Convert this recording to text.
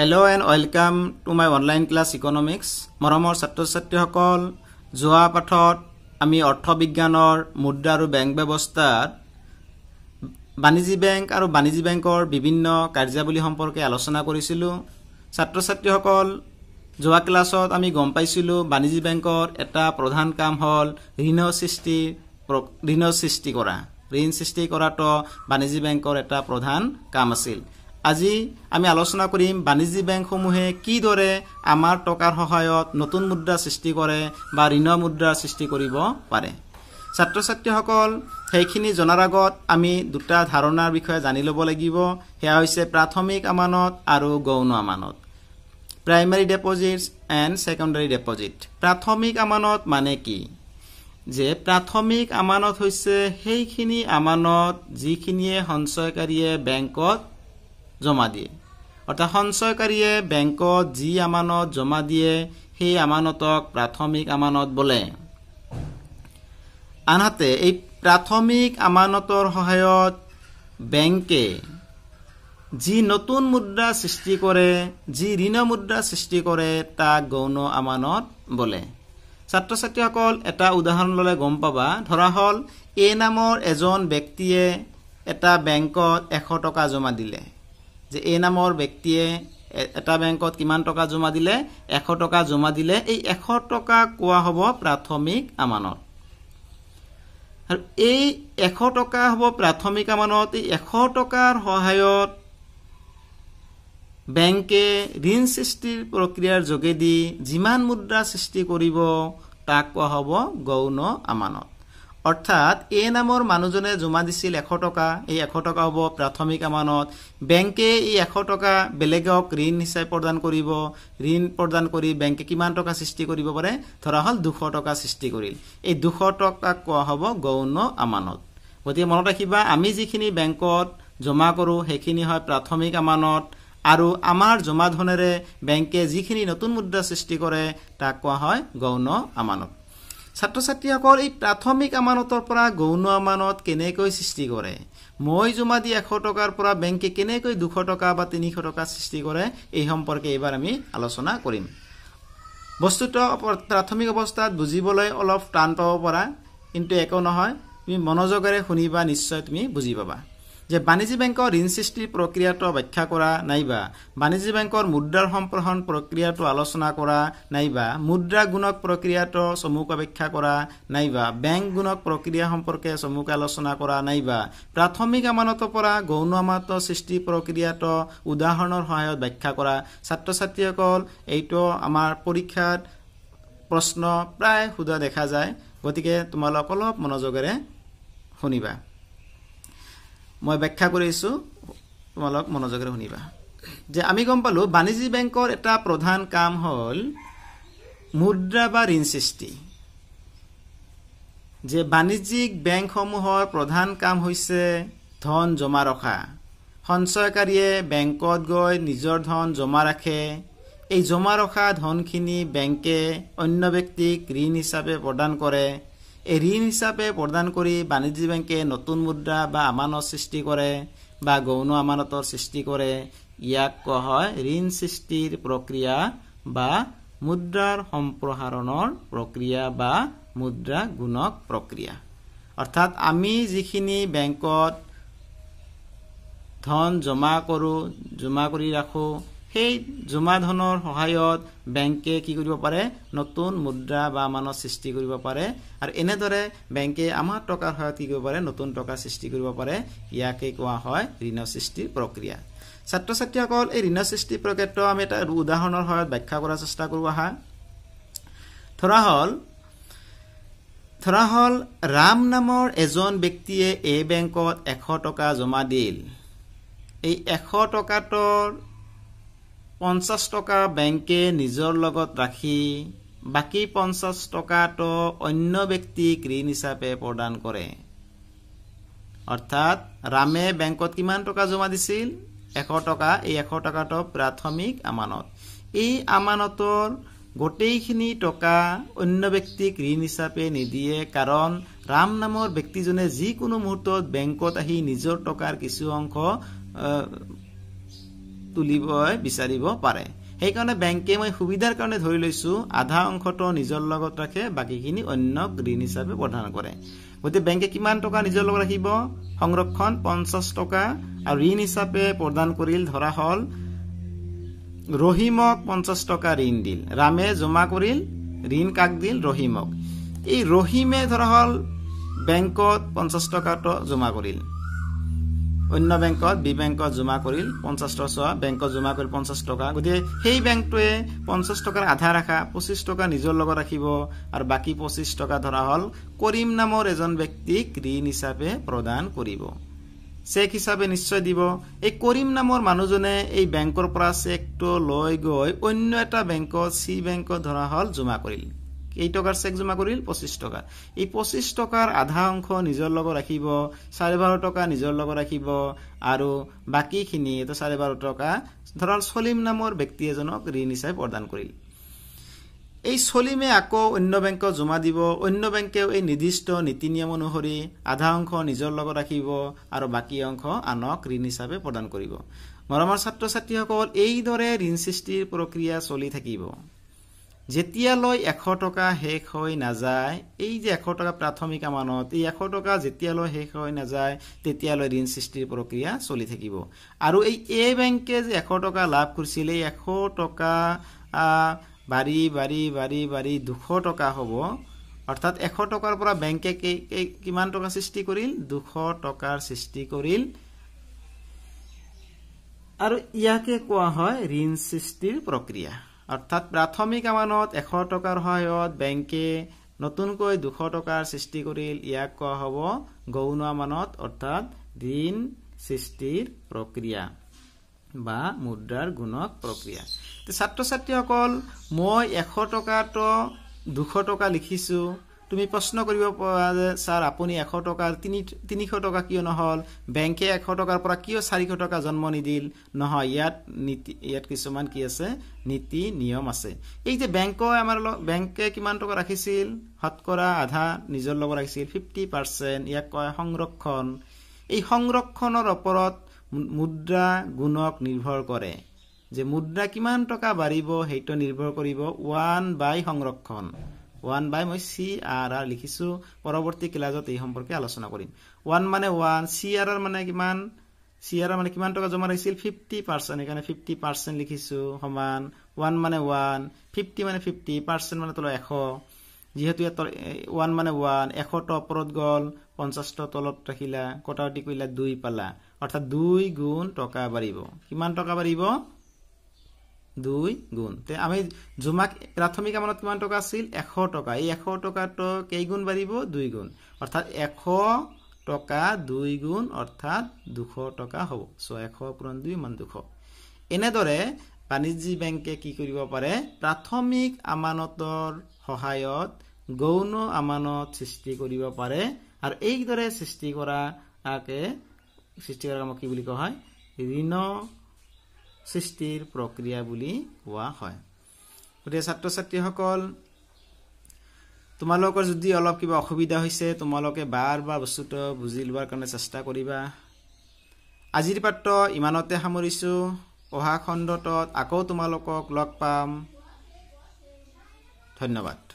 hello' and welcome to my online class economics মৰমৰ ছাত্ৰ ছাত্ৰীসকল যোৱা পাঠত আমি অৰ্থবিজ্ঞানৰ মুদ্ৰা আৰু বেংক ব্যৱস্থাত বাণিজ্যিক বেংক আৰু বাণিজ্যিক বেংকৰ বিভিন্ন কাৰ্যাৱলী সম্পৰ্কে আলোচনা কৰিছিলোঁ ছাত্ৰ ছাত্ৰীসকল যোৱা ক্লাছত আমি গম পাইছিলোঁ বাণিজ্যিক বেংকৰ এটা প্ৰধান কাম হ'ল ঋণ সৃষ্টি ঋণ সৃষ্টি কৰা ঋণ সৃষ্টি কৰাটো বাণিজ্যিক বেংকৰ এটা প্ৰধান কাম আছিল আজি আমি আলোচনা কৰিম বাণিজ্যিক বেংকসমূহে কিদৰে আমাৰ টকাৰ সহায়ত নতুন মুদ্ৰা সৃষ্টি কৰে বা ঋণ মুদ্ৰা সৃষ্টি কৰিব পাৰে ছাত্ৰ ছাত্ৰীসকল সেইখিনি জনাৰ আগত আমি দুটা ধাৰণাৰ বিষয়ে জানি ল'ব লাগিব সেয়া হৈছে প্ৰাথমিক আমানত আৰু গৌণ আমানত primary deposit and secondary deposit প্ৰাথমিক আমানত মানে কি যে প্ৰাথমিক আমানত হৈছে সেইখিনি আমানত যিখিনিয়ে সঞ্চয়কাৰীয়ে বেংকত জমা দিয়ে অৰ্থাৎ সঞ্চয়কাৰীয়ে বেংকত যি আমানত জমা দিয়ে সেই আমানতক প্ৰাথমিক আমানত বোলে আনহাতে এই প্ৰাথমিক আমানতৰ সহায়ত বেংকে যি নতুন মুদ্ৰা সৃষ্টি কৰে যি ঋণ মুদ্ৰা সৃষ্টি কৰে তাক গৌণ আমানত বোলে ছাত্ৰ ছাত্ৰীসকল এটা উদাহৰণ ললে গম পাবা ধৰা হল এ নামৰ এজন ব্যক্তিয়ে এটা বেংকত এশ টকা জমা দিলে যে এই নামৰ ব্যক্তিয়ে এটা বেংকত কিমান টকা জমা দিলে এশ টকা জমা দিলে এই এশ টকা কোৱা হ'ব প্ৰাথমিক আমানত আৰু এই এশ টকা হ'ব প্ৰাথমিক আমানত এই এশ টকাৰ সহায়ত বেংকে ঋণ সৃষ্টিৰ প্ৰক্ৰিয়াৰ যোগেদি যিমান মুদ্ৰা সৃষ্টি কৰিব তাক কোৱা হ'ব গৌণ আমানত অৰ্থাৎ এ নামৰ মানুহজনে জমা দিছিল এশ টকা এই এশ টকা হ'ব প্ৰাথমিক আমানত বেংকে এই এশ টকা বেলেগক ঋণ হিচাপে প্ৰদান কৰিব ঋণ প্ৰদান কৰি বেংকে কিমান টকা সৃষ্টি কৰিব পাৰে ধৰা হ'ল দুশ টকা সৃষ্টি কৰিল এই দুশ টকাক কোৱা হ'ব গৌণ আমানত গতিকে মনত ৰাখিবা আমি যিখিনি বেংকত জমা কৰোঁ সেইখিনি হয় প্ৰাথমিক আমানত আৰু আমাৰ জমা ধনেৰে বেংকে যিখিনি নতুন মুদ্ৰা সৃষ্টি কৰে তাক কোৱা হয় গৌণ আমানত ছাত্ৰ ছাত্ৰীসকল এই প্ৰাথমিক আমানতৰ পৰা গৌণ আমানত কেনেকৈ সৃষ্টি কৰে মই জমা দি এশ টকাৰ পৰা বেংকে কেনেকৈ দুশ টকা বা তিনিশ টকা সৃষ্টি কৰে এই সম্পৰ্কে এইবাৰ আমি আলোচনা কৰিম বস্তুটো প্ৰাথমিক অৱস্থাত বুজিবলৈ অলপ টান পাব পৰা কিন্তু একো নহয় তুমি মনোযোগেৰে শুনিবা নিশ্চয় তুমি বুজি পাবা যে বাণিজ্য বেংকৰ ঋণ সৃষ্টি প্ৰক্ৰিয়াটো ব্যাখ্যা কৰা নাইবা বাণিজ্য বেংকৰ মুদ্ৰাৰ সম্প্ৰসাৰণ প্ৰক্ৰিয়াটো আলোচনা কৰা নাইবা মুদ্ৰা গুণক প্ৰক্ৰিয়াটো চমুক ব্যাখ্যা কৰা নাইবা বেংক গুণক প্ৰক্ৰিয়া সম্পৰ্কে চমুকৈ আলোচনা কৰা নাইবা প্ৰাথমিক আমানতৰ পৰা গৌণ আমানত সৃষ্টি প্ৰক্ৰিয়াটো উদাহৰণৰ সহায়ত ব্যাখ্যা কৰা ছাত্ৰ ছাত্ৰীসকল এইটো আমাৰ পৰীক্ষাত প্ৰশ্ন প্ৰায় সোধা দেখা যায় গতিকে তোমালোক অলপ মনোযোগেৰে শুনিবা মই ব্যাখ্যা কৰিছোঁ তোমালোক মনোযোগেৰে শুনিবা যে আমি গম পালোঁ বাণিজ্যিক বেংকৰ এটা প্ৰধান কাম হ'ল মুদ্ৰা বা ঋণ সৃষ্টি যে বাণিজ্যিক বেংকসমূহৰ প্ৰধান কাম হৈছে ধন জমা ৰখা সঞ্চয়কাৰীয়ে বেংকত গৈ নিজৰ ধন জমা ৰাখে এই জমা ৰখা ধনখিনি বেংকে অন্য ব্যক্তিক ঋণ হিচাপে প্ৰদান কৰে ঋণ হিচাপে প্ৰদান কৰি বাণিজ্য বেংকে নতুন মুদ্ৰা বা আমানত সৃষ্টি কৰে বা গৌণ আমানতৰ সৃষ্টি কৰে ইয়াক কোৱা হয় ঋণ সৃষ্টিৰ প্ৰক্ৰিয়া বা মুদ্ৰাৰ সম্প্ৰসাৰণৰ প্ৰক্ৰিয়া বা মুদ্ৰা গুণক প্ৰক্ৰিয়া অৰ্থাৎ আমি যিখিনি বেংকত ধন জমা কৰোঁ জমা কৰি ৰাখোঁ সেই জমা ধনৰ সহায়ত বেংকে কি কৰিব পাৰে নতুন মুদ্ৰা বা মানৰ সৃষ্টি কৰিব পাৰে আৰু এনেদৰে বেংকে আমাৰ টকাৰ সহায়ত কি কৰিব পাৰে নতুন টকা সৃষ্টি কৰিব পাৰে ইয়াকে কোৱা হয় ঋণ সৃষ্টিৰ প্ৰক্ৰিয়া ছাত্ৰ ছাত্ৰীসকল এই ঋণ সৃষ্টি প্ৰক্ৰিয়াটো আমি এটা উদাহৰণৰ সহায়ত ব্যাখ্যা কৰাৰ চেষ্টা কৰোঁ আহা ধৰা হ'ল ধৰা হ'ল ৰাম নামৰ এজন ব্যক্তিয়ে এই বেংকত এশ টকা জমা দিল এই এশ টকাটোৰ পঞ্চাছ টকা বেংকে নিজৰ লগত ৰাখি বাকী পঞ্চাছ টকাটো অন্য ব্যক্তিক ঋণ হিচাপে প্ৰদান কৰে অৰ্থাৎ ৰামে বেংকত কিমান টকা জমা দিছিল এশ টকা এই এশ টকাটো প্ৰাথমিক আমানত এই আমানতৰ গোটেইখিনি টকা অন্য ব্যক্তিক ঋণ হিচাপে নিদিয়ে কাৰণ ৰাম নামৰ ব্যক্তিজনে যিকোনো মুহূৰ্তত বেংকত আহি নিজৰ টকাৰ কিছু অংশ তুলিব বিচাৰিব পাৰে সেইকাৰণে বেংকে মই সুবিধাৰ কাৰণে ধৰি লৈছো আধা অংশটো নিজৰ লগত ৰাখে বাকীখিনি অন্যক ঋণ হিচাপে প্ৰদান কৰে গতিকে বেংকে কিমান টকা নিজৰ লগত ৰাখিব সংৰক্ষণ পঞ্চাছ টকা আৰু ঋণ হিচাপে প্ৰদান কৰিল ধৰা হ'ল ৰহিমক পঞ্চাছ টকা ঋণ দিল ৰামে জমা কৰিল ঋণ কাক দিল ৰহিমক এই ৰহিমে ধৰা হ'ল বেংকত পঞ্চাছ টকাটো জমা কৰিল অন্য বেংকত বি বেংকত জমা কৰিল পঞ্চাছ টকা বেংকত জমা কৰিল পঞ্চাছ টকা গতিকে সেই বেংকটোৱে পঞ্চাছ টকাৰ আধা ৰাখা পঁচিছ টকা নিজৰ লগত ৰাখিব আৰু বাকী পঁচিছ টকা ধৰা হ'ল কৰিম নামৰ এজন ব্যক্তিক ঋণ হিচাপে প্ৰদান কৰিব চেক হিচাপে নিশ্চয় দিব এই কৰিম নামৰ মানুহজনে এই বেংকৰ পৰা চেকটো লৈ গৈ অন্য এটা বেংকত চি বেংকত ধৰা হ'ল জমা কৰিল এই টকাৰ চেক জমা কৰিল পঁচিছ টকা এই পঁচিছ টকাৰ আধা অংশ নিজৰ লগত ৰাখিব চাৰে বাৰ টকা নিজৰ লগত ৰাখিব আৰু বাকীখিনি চাৰে বাৰ টকা ধৰক চলিম নামৰ ব্যক্তি এজনক ঋণ হিচাপে প্ৰদান কৰিল এই চলিমে আকৌ অন্য বেংকত জমা দিব অন্য বেংকেও এই নিৰ্দিষ্ট নীতি নিয়ম অনুসৰি আধা অংশ নিজৰ লগত ৰাখিব আৰু বাকী অংশ আনক ঋণ হিচাপে প্ৰদান কৰিব মৰমৰ ছাত্ৰ ছাত্ৰীসকল এইদৰে ঋণ সৃষ্টিৰ প্ৰক্ৰিয়া চলি থাকিব যেতিয়ালৈ এশ টকা শেষ হৈ নাযায় এই যে এশ টকা প্ৰাথমিক আমানত এই এশ টকা যেতিয়ালৈ শেষ হৈ নাযায় তেতিয়ালৈ ঋণ সৃষ্টিৰ প্ৰক্ৰিয়া চলি থাকিব আৰু এই এ বেংকে যে এশ টকা লাভ কৰিছিল এই এশ টকা বাঢ়ি বাঢ়ি বাঢ়ি বাঢ়ি দুশ টকা হ'ব অৰ্থাৎ এশ টকাৰ পৰা বেংকে কেই কিমান টকা সৃষ্টি কৰিল দুশ টকাৰ সৃষ্টি কৰিল আৰু ইয়াকে কোৱা হয় ঋণ সৃষ্টিৰ প্ৰক্ৰিয়া অৰ্থাৎ প্ৰাথমিক আমানত এশ টকাৰ সহায়ত বেংকে নতুনকৈ দুশ টকাৰ সৃষ্টি কৰিল ইয়াক কোৱা হ'ব গৌণ আমানত অৰ্থাৎ ঋণ সৃষ্টিৰ প্ৰক্ৰিয়া বা মুদ্ৰাৰ গুণক প্ৰক্ৰিয়া ছাত্ৰ ছাত্ৰীসকল মই এশ টকাটো দুশ টকা লিখিছোঁ তুমি প্ৰশ্ন কৰিব পাৰা যে ছাৰ আপুনি এশ টকাৰ তিনি তিনিশ টকা কিয় নহ'ল বেংকে এশ টকাৰ পৰা কিয় চাৰিশ টকা জন্ম নিদিল নহয় ইয়াত নীতি ইয়াত কিছুমান কি আছে নীতি নিয়ম আছে এই যে বেংক আমাৰ বেংকে কিমান টকা ৰাখিছিল শতকৰা আধা নিজৰ লগত ৰাখিছিল ফিফটি পাৰ্চেণ্ট ইয়াক কয় সংৰক্ষণ এই সংৰক্ষণৰ ওপৰত মুদ্ৰা গুণক নিৰ্ভৰ কৰে যে মুদ্ৰা কিমান টকা বাঢ়িব সেইটো নিৰ্ভৰ কৰিব ওৱান বাই সংৰক্ষণ ওয়ান বাই মই সি আৰ আৰ লিখিছো পৰবৰ্তী ক্লাসত এই সম্পৰ্কে আলোচনা কৰি ওয়ান মানে ওয়ান চি আৰ আর মানে কিমান সি আর আর মানে কিমান টাকা জমা রাখছিল ফিফটি পার্সেন্ট এখানে ফিফটি পার্সেন্ট লিখিছো সমান ওয়ান মানে ওয়ান ফিফটি মানে ফিফটি পার্সেন্ট মানে তল এশ যেহেতু ওয়ান মানে ওয়ান এশটো ওপরত গল পঞ্চাশটো তলত রাখিলা কটাকটি কৰিলা দুই পালা অৰ্থাৎ দুই গুণ টকা বাড়ব কিমান টকা বাড়ব দুই গুণ তে আমি জুমাক প্ৰাথমিক আমানত কিমান টকা আছিল এশ টকা এই এশ টকাটো কেইগুণ বাঢ়িব দুই গুণ অৰ্থাৎ এশ টকা দুই গুণ অৰ্থাৎ দুশ টকা হ'ব চ' এশ পূৰণ দুই মান দুশ এনেদৰে বাণিজ্যিক বেংকে কি কৰিব পাৰে প্ৰাথমিক আমানতৰ সহায়ত গৌণ আমানত সৃষ্টি কৰিব পাৰে আৰু এইদৰে সৃষ্টি কৰাকে সৃষ্টি কৰা কামক কি বুলি কোৱা হয় ঋণ সৃষ্টিৰ প্ৰক্ৰিয়া বুলি কোৱা হয় গতিকে ছাত্ৰ ছাত্ৰীসকল তোমালোকৰ যদি অলপ কিবা অসুবিধা হৈছে তোমালোকে বাৰ বাৰ বস্তুটো বুজি লোৱাৰ কাৰণে চেষ্টা কৰিবা আজিৰ পাত্ৰ ইমানতে সামৰিছোঁ পঢ়া খণ্ডটোত আকৌ তোমালোকক লগ পাম ধন্যবাদ